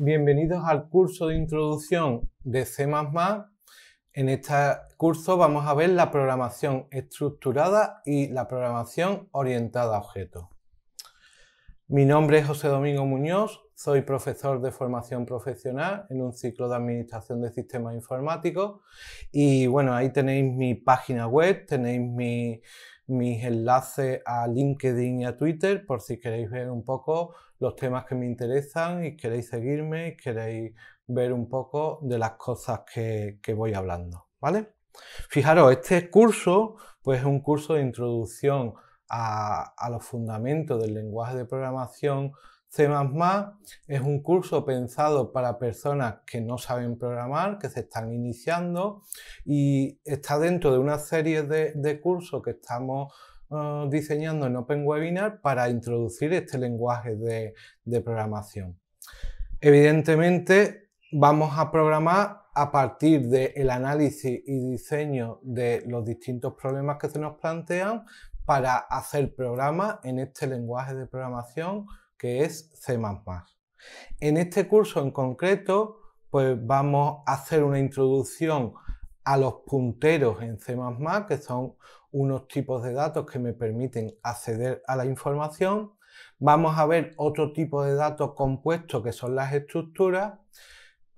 Bienvenidos al curso de introducción de C++. En este curso vamos a ver la programación estructurada y la programación orientada a objetos. Mi nombre es José Domingo Muñoz, soy profesor de formación profesional en un ciclo de administración de sistemas informáticos y bueno, ahí tenéis mi página web, tenéis mis enlaces a LinkedIn y a Twitter por si queréis ver un poco los temas que me interesan y queréis seguirme y queréis ver un poco de las cosas que, que voy hablando, ¿vale? Fijaros, este curso pues es un curso de introducción a, los fundamentos del lenguaje de programación, C++ es un curso pensado para personas que no saben programar, que se están iniciando y está dentro de una serie de, cursos que estamos eh, diseñando en Open Webinar para introducir este lenguaje de programación. Evidentemente, vamos a programar a partir del análisis y diseño de los distintos problemas que se nos plantean para hacer programas en este lenguaje de programación que es C++. En este curso en concreto, pues vamos a hacer una introducción a los punteros en C++, que son unos tipos de datos que me permiten acceder a la información. Vamos a ver otro tipo de datos compuestos que son las estructuras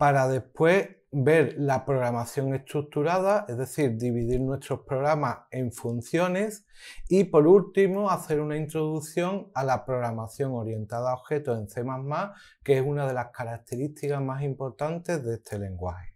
para después ver la programación estructurada, es decir, dividir nuestros programas en funciones y por último hacer una introducción a la programación orientada a objetos en C++, que es una de las características más importantes de este lenguaje.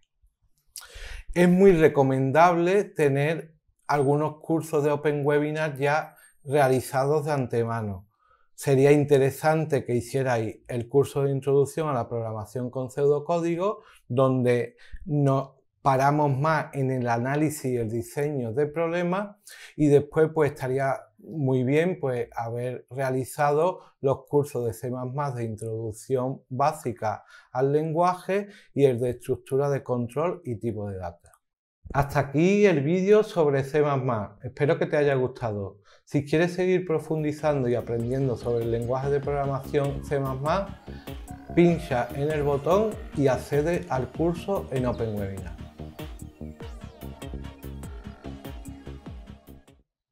Es muy recomendable tener algunos cursos de Open Webinar ya realizados de antemano sería interesante que hicierais el curso de introducción a la programación con pseudocódigo, donde nos paramos más en el análisis y el diseño de problemas y después pues estaría muy bien pues haber realizado los cursos de C++ de introducción básica al lenguaje y el de estructura de control y tipo de datos. Hasta aquí el vídeo sobre C++. Espero que te haya gustado. Si quieres seguir profundizando y aprendiendo sobre el lenguaje de programación C++, pincha en el botón y accede al curso en OpenWebinar.